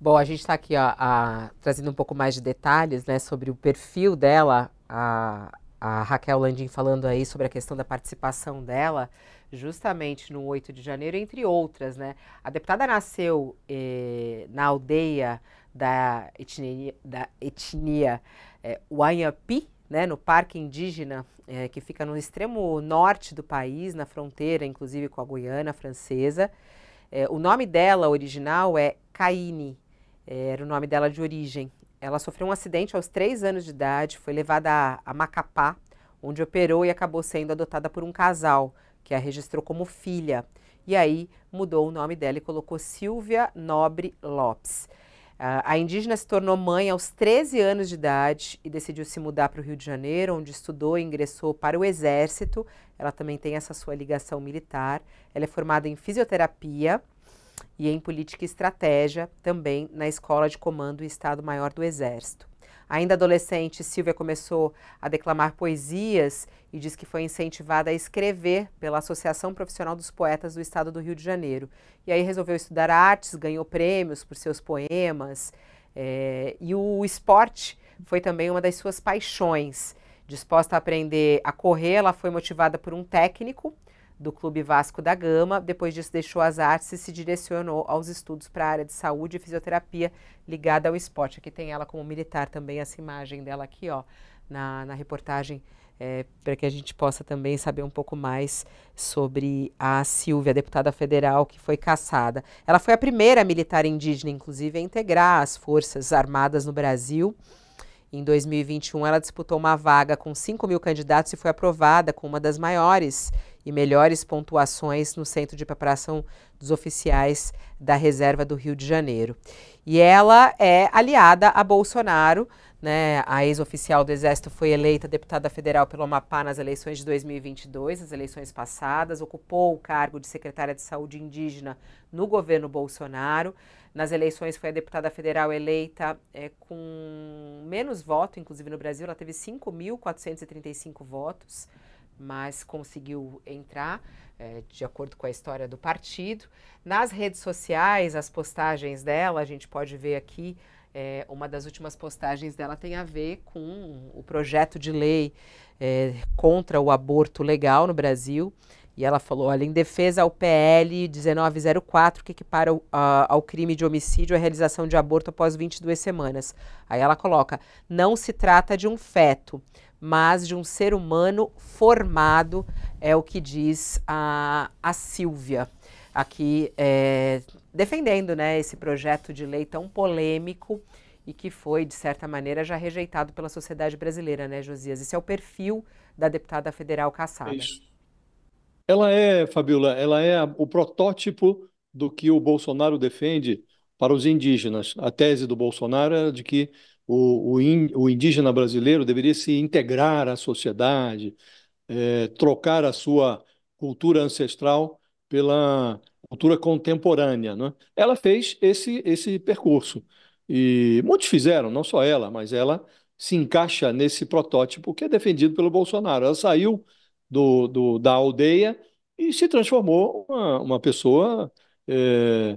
Bom, a gente está aqui ó, a, trazendo um pouco mais de detalhes né, sobre o perfil dela, a, a Raquel Landim falando aí sobre a questão da participação dela, justamente no 8 de janeiro, entre outras. Né? A deputada nasceu eh, na aldeia da etnia, da etnia eh, Wanyapi, né, no parque indígena eh, que fica no extremo norte do país, na fronteira, inclusive, com a Guiana francesa. É, o nome dela original é Caine, é, era o nome dela de origem. Ela sofreu um acidente aos três anos de idade, foi levada a, a Macapá, onde operou e acabou sendo adotada por um casal, que a registrou como filha. E aí mudou o nome dela e colocou Silvia Nobre Lopes. A indígena se tornou mãe aos 13 anos de idade e decidiu se mudar para o Rio de Janeiro, onde estudou e ingressou para o Exército. Ela também tem essa sua ligação militar. Ela é formada em fisioterapia e em Política e Estratégia, também na Escola de Comando e Estado-Maior do Exército. Ainda adolescente, Silvia começou a declamar poesias e diz que foi incentivada a escrever pela Associação Profissional dos Poetas do Estado do Rio de Janeiro. E aí resolveu estudar artes, ganhou prêmios por seus poemas. É, e o esporte foi também uma das suas paixões. Disposta a aprender a correr, ela foi motivada por um técnico do Clube Vasco da Gama. Depois disso, deixou as artes e se direcionou aos estudos para a área de saúde e fisioterapia ligada ao esporte. Aqui tem ela como militar também, essa imagem dela aqui, ó, na, na reportagem, é, para que a gente possa também saber um pouco mais sobre a Silvia, deputada federal que foi caçada. Ela foi a primeira militar indígena, inclusive, a integrar as Forças Armadas no Brasil. Em 2021, ela disputou uma vaga com 5 mil candidatos e foi aprovada com uma das maiores e melhores pontuações no Centro de Preparação dos Oficiais da Reserva do Rio de Janeiro. E ela é aliada a Bolsonaro. Né, a ex-oficial do Exército foi eleita deputada federal pelo Amapá nas eleições de 2022, as eleições passadas, ocupou o cargo de secretária de saúde indígena no governo Bolsonaro. Nas eleições foi a deputada federal eleita é, com menos voto, inclusive no Brasil, ela teve 5.435 votos mas conseguiu entrar, é, de acordo com a história do partido. Nas redes sociais, as postagens dela, a gente pode ver aqui, é, uma das últimas postagens dela tem a ver com o projeto de lei é, contra o aborto legal no Brasil. E ela falou: olha, em defesa ao PL 1904, que equipara uh, ao crime de homicídio a realização de aborto após 22 semanas. Aí ela coloca: não se trata de um feto, mas de um ser humano formado, é o que diz a, a Silvia aqui é, defendendo né, esse projeto de lei tão polêmico e que foi, de certa maneira, já rejeitado pela sociedade brasileira, né, Josias? Esse é o perfil da deputada federal caçada. Isso. Ela é, Fabiola, ela é o protótipo do que o Bolsonaro defende para os indígenas. A tese do Bolsonaro é de que o, o, in, o indígena brasileiro deveria se integrar à sociedade, é, trocar a sua cultura ancestral pela cultura contemporânea. Né? Ela fez esse, esse percurso. E muitos fizeram, não só ela, mas ela se encaixa nesse protótipo que é defendido pelo Bolsonaro. Ela saiu do, do da aldeia e se transformou uma, uma pessoa. É,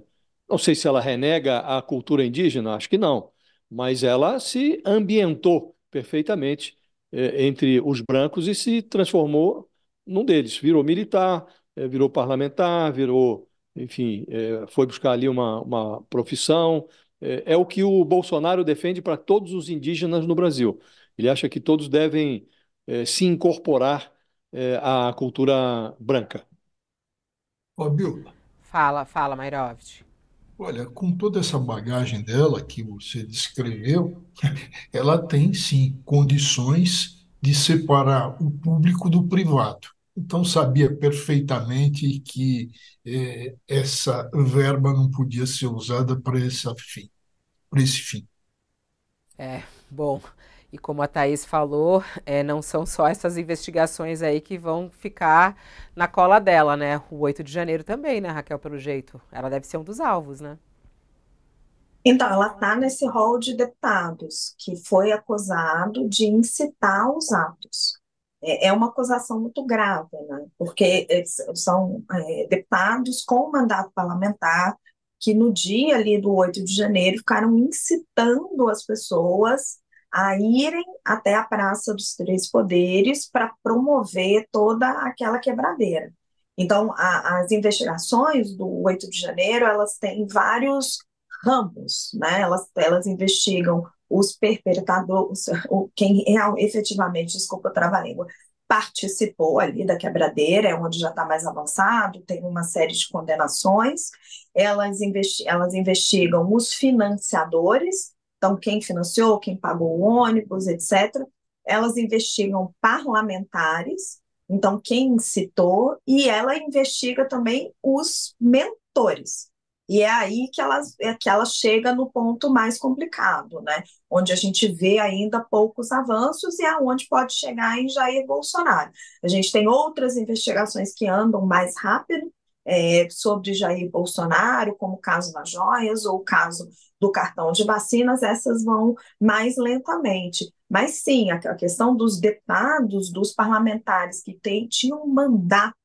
não sei se ela renega a cultura indígena, acho que não, mas ela se ambientou perfeitamente eh, entre os brancos e se transformou num deles. Virou militar, eh, virou parlamentar, virou, enfim, eh, foi buscar ali uma, uma profissão. É, o que o Bolsonaro defende para todos os indígenas no Brasil. Ele acha que todos devem se incorporar à cultura branca. Fabiola. Fala, fala, Mairovitch. Olha, com toda essa bagagem dela que você descreveu, ela tem sim condições de separar o público do privado. Então, sabia perfeitamente que eh, essa verba não podia ser usada para esse fim. Para esse fim. É, bom. E como a Thaís falou, é, não são só essas investigações aí que vão ficar na cola dela, né? O 8 de janeiro também, né, Raquel, pelo jeito. Ela deve ser um dos alvos, né? Então, ela está nesse rol de deputados que foi acusado de incitar os atos. É, é uma acusação muito grave, né? Porque são é, deputados com mandato parlamentar que no dia ali do 8 de janeiro ficaram incitando as pessoas a irem até a Praça dos Três Poderes para promover toda aquela quebradeira. Então, a, as investigações do 8 de janeiro, elas têm vários ramos, né? Elas, elas investigam os perpetradores, quem efetivamente, desculpa, trava-língua, participou ali da quebradeira, é onde já está mais avançado, tem uma série de condenações. Elas, investi elas investigam os financiadores, então quem financiou, quem pagou o ônibus, etc. Elas investigam parlamentares, então quem incitou, e ela investiga também os mentores. E é aí que ela, é que ela chega no ponto mais complicado, né? Onde a gente vê ainda poucos avanços e aonde pode chegar em Jair Bolsonaro. A gente tem outras investigações que andam mais rápido, é, sobre Jair Bolsonaro, como o caso das joias ou o caso do cartão de vacinas, essas vão mais lentamente. Mas sim, a, a questão dos deputados, dos parlamentares que tem, tinham um mandato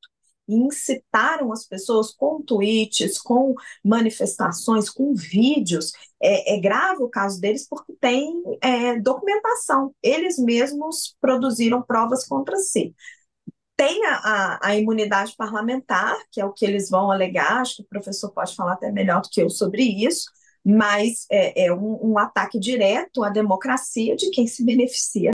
e incitaram as pessoas com tweets, com manifestações, com vídeos. É, é grave o caso deles porque tem é, documentação. Eles mesmos produziram provas contra si tem a, a, imunidade parlamentar, que é o que eles vão alegar, acho que o professor pode falar até melhor do que eu sobre isso, mas é, é um, um, ataque direto à democracia de quem se beneficia